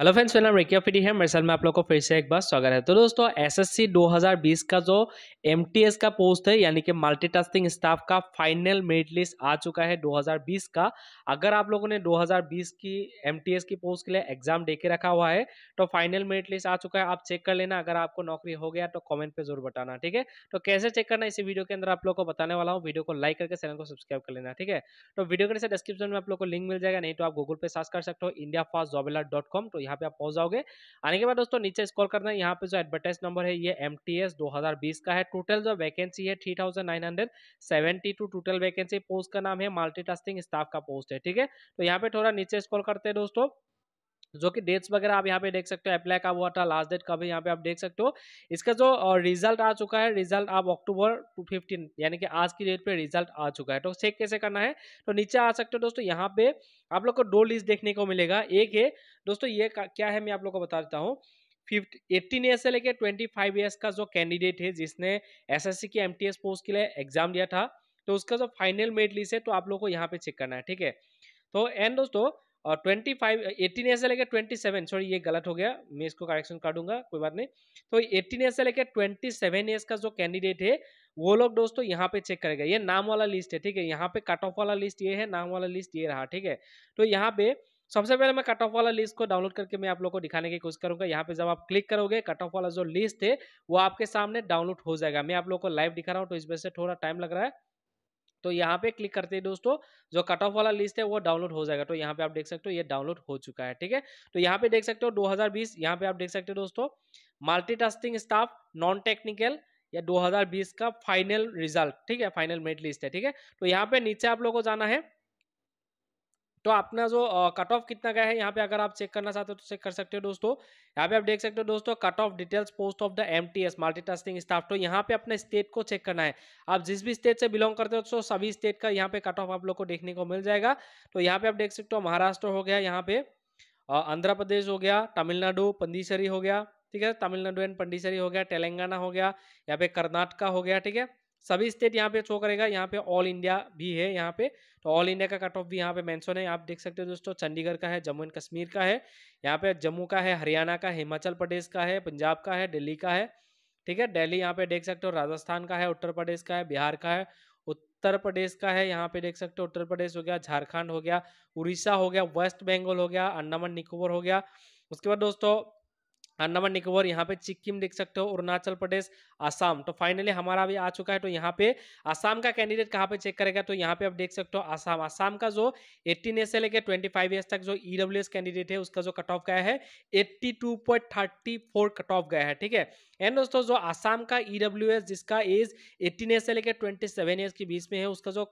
hello friends मेरा नाम रेकिया फिडी है मेरे साल में आप लोग को फिर से एक बार स्वागत है तो दोस्तों एसएससी 2020 का जो एमटीएस का पोस्ट है यानी कि मल्टीटास्किंग स्टाफ का फाइनल मेरिट लिस्ट आ चुका है 2020 का अगर आप लोगों ने 2020 की एमटीएस की पोस्ट के लिए एग्जाम दे के रखा हुआ है तो फाइनल मेरिट लिस्ट आ चुका है आप चेक कर लेना अगर आपको नौकरी हो गया तो कॉमेंट पर जरूर बताना ठीक है तो कैसे चेक करना इसी वीडियो के अंदर आप लोग को बताने वाला हूँ वीडियो को लाइक करके चैनल को सब्सक्राइब कर लेना ठीक है तो वीडियो के डिस्क्रिप्शन में आप लोग को लिंक मिल जाएगा नहीं तो आप गूगल पे सर्च कर सकते हो इंडिया फास्ट कॉम तो यहाँ पे आप पहुंच जाओगे आने के बाद दोस्तों नीचे स्कॉल करना यहाँ पे जो एडवर्टाइज नंबर है ये एम टी एस का है टोटल जो वैकेंसी है three thousand nine hundred seventy two total vacancy post का नाम है मल्टी स्टाफ का पोस्ट है ठीक है तो यहाँ पे थोड़ा नीचे स्कॉल करते हैं दोस्तों जो कि डेट्स वगैरह आप यहाँ पे देख सकते हो अप्लाई कब हुआ था लास्ट डेट कब यहाँ पे आप देख सकते हो इसका जो रिजल्ट आ चुका है रिजल्ट आप अक्टूबर टू फिफ्टीन यानी कि आज की डेट पे रिजल्ट आ चुका है तो चेक कैसे करना है तो नीचे आ सकते हो दोस्तों यहाँ पे आप लोग को दो लिस्ट देखने को मिलेगा एक है दोस्तों ये क्या है मैं आप लोग को बता देता हूँ फिफ्ट एट्टीन ईयर से लेकर ट्वेंटी फाइव ईयर्स का जो कैंडिडेट है जिसने एस एस सी की एस पोस्ट के लिए एग्जाम दिया था तो उसका जो फाइनल मेरिट लिस्ट है तो आप लोग को यहाँ पे चेक करना है ठीक है तो एंड दोस्तों और ट्वेंटी फाइव एटीन ईयर से लेकर ट्वेंटी सेवन सॉरी ये गलत हो गया मैं इसको करेक्शन कर दूंगा कोई बात नहीं तो एटीन ईयर से लेकर ट्वेंटी सेवन ईयर्स का जो कैंडिडेट है वो लोग दोस्तों यहाँ पे चेक करेगा ये नाम वाला लिस्ट है ठीक है यहाँ पे कट ऑफ वाला लिस्ट ये है नाम वाला लिस्ट ये रहा ठीक है तो यहाँ पे सबसे पहले मैं कट ऑफ वाला लिस्ट को डाउनलोड करके मैं आप लोग को दिखाने की कोशिश करूंगा यहाँ पे जब आप क्लिक करोगे कट ऑफ वाला जो लिस्ट है वो आपके सामने डाउनलोड हो जाएगा मैं आप लोग को लाइव दिखा रहा हूँ तो इस वजह से थोड़ा टाइम लग रहा है तो यहाँ पे क्लिक करते हैं दोस्तों जो कट ऑफ वाला लिस्ट है वो डाउनलोड हो जाएगा तो यहाँ पे आप देख सकते हो ये डाउनलोड हो चुका है ठीक है तो यहाँ पे देख सकते हो 2020 यहाँ पे आप देख सकते हो दोस्तों मल्टीटास्किंग स्टाफ नॉन टेक्निकल या 2020 का फाइनल रिजल्ट ठीक है फाइनल मेट लिस्ट है ठीक है तो यहाँ पे नीचे आप लोग को जाना है तो अपना जो कट ऑफ कितना का है यहाँ पे अगर आप चेक करना चाहते हो तो चेक कर सकते हो दोस्तों यहाँ पे आप देख सकते हो दोस्तों cut off details post of the M T S multitasking staff तो यहाँ पे अपने स्टेट को चेक करना है आप जिस भी स्टेट से बिलोंग करते हो तो सभी स्टेट का यहाँ पे कट ऑफ आप लोग को देखने को मिल जाएगा तो यहाँ पे आप देख सकते हो महाराष्ट्र हो गया यहाँ पे आंध्र प्रदेश हो गया तमिलनाडु पंडिचेरी हो गया ठीक है तमिलनाडु एंड पंडिचेरी हो गया तेलंगाना हो गया यहाँ पे कर्नाटका हो गया ठीक है सभी स्टेट यहाँ पे शो करेगा यहाँ पे ऑल इंडिया भी है यहाँ पे तो ऑल इंडिया का कट ऑफ भी यहाँ पे मेंशन है आप देख सकते हो दोस्तों चंडीगढ़ का है जम्मू एंड कश्मीर का है यहाँ पे जम्मू का है हरियाणा का हिमाचल प्रदेश का है पंजाब का है दिल्ली का है ठीक है दिल्ली यहाँ पे देख सकते हो राजस्थान का है उत्तर प्रदेश का है बिहार का है उत्तर प्रदेश का है यहाँ पे देख सकते हो उत्तर प्रदेश हो गया झारखंड हो गया उड़ीसा हो गया वेस्ट बंगाल हो गया अंडमान निकोबर हो गया उसके बाद दोस्तों अंडमान हाँ, निकोबार यहाँ पे सिक्किम देख सकते हो अरुणाचल प्रदेश आसाम तो फाइनली हमारा भी आ चुका है तो यहाँ पे आसाम का कैंडिडेट कहाँ पे चेक करेगा तो यहाँ पे आप देख सकते हो आसाम आसाम का जो एट्टीन ईयर से लेकर ट्वेंटी फाइव ईयर्स तक जो ईडब्ल्यू e कैंडिडेट है उसका जो कट ऑफ गया है eighty two point thirty four cut off गया है ठीक है एंड दोस्तों जो आसाम का ईडब्ल्यू e जिसका एज एटीन ईयर से लेकर ट्वेंटी सेवन ईयर्स के बीच में है उसका जो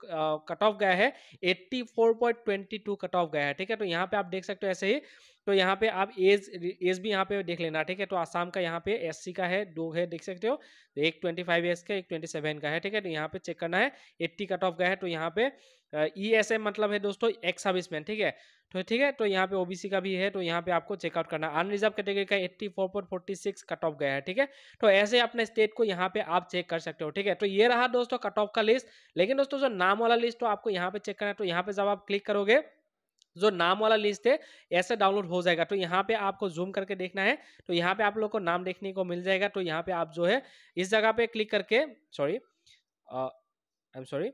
कट ऑफ गया है eighty four point twenty two cut off गया है ठीक है तो यहाँ पे आप देख सकते हो ऐसे ही तो यहाँ पे आप एज एज भी यहाँ पे देख लेना ठीक है तो आसाम का यहाँ पे एस का है दो है देख सकते हो तो एक ट्वेंटी फाइव एस का एक ट्वेंटी सेवन का है ठीक है तो यहाँ पे चेक करना है एट्टी कट ऑफ का है तो यहाँ पे ई एस एम मतलब है दोस्तों एक्स सर्विसमैन ठीक है तो ठीक है तो यहाँ पे ओबीसी का भी है तो यहाँ पे आपको चेकआउट करना है अनरिजर्व कैटेगरी का eighty four forty six cut off गया है ठीक है तो ऐसे अपने स्टेट को यहाँ पे आप चेक कर सकते हो ठीक है तो ये रहा दोस्तों कट ऑफ का लिस्ट लेकिन दोस्तों जो नाम वाला लिस्ट तो आपको यहाँ पे चेक करना है तो यहाँ पे जब आप क्लिक करोगे जो नाम वाला लिस्ट है ऐसे डाउनलोड हो जाएगा तो यहाँ पे आपको जूम करके देखना है तो यहाँ पे आप लोग को नाम देखने को मिल जाएगा तो यहाँ पे आप जो है इस जगह पे क्लिक करके सॉरी आई एम सॉरी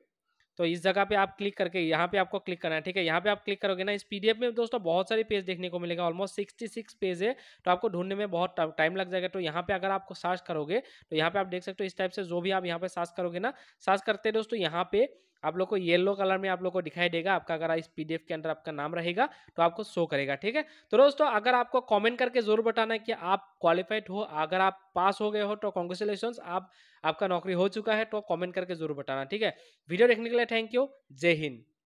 तो इस जगह पे आप क्लिक करके यहाँ पे आपको क्लिक करना है ठीक है यहाँ पे आप क्लिक करोगे ना इस पीडीएफ में दोस्तों बहुत सारे पेज देखने को मिलेगा ऑलमोस्ट सिक्सटी सिक्स पेज है तो आपको ढूंढने में बहुत टाइम लग जाएगा तो यहाँ पे अगर आपको सर्च करोगे तो यहाँ पे आप देख सकते हो इस टाइप से जो भी आप यहाँ पे सर्च करोगे ना सर्च करते दोस्तों यहाँ पे आप लोग को येलो कलर में आप लोग को दिखाई देगा आपका अगर इस पीडीएफ के अंदर आपका नाम रहेगा तो आपको शो करेगा ठीक है तो दोस्तों अगर आपको कमेंट करके जरूर बताना है कि आप क्वालिफाइड हो अगर आप पास हो गए हो तो कॉन्ग्रेचुलेशन आप आपका नौकरी हो चुका है तो कॉमेंट करके जरूर बताना ठीक है वीडियो देखने के लिए थैंक यू जय हिंद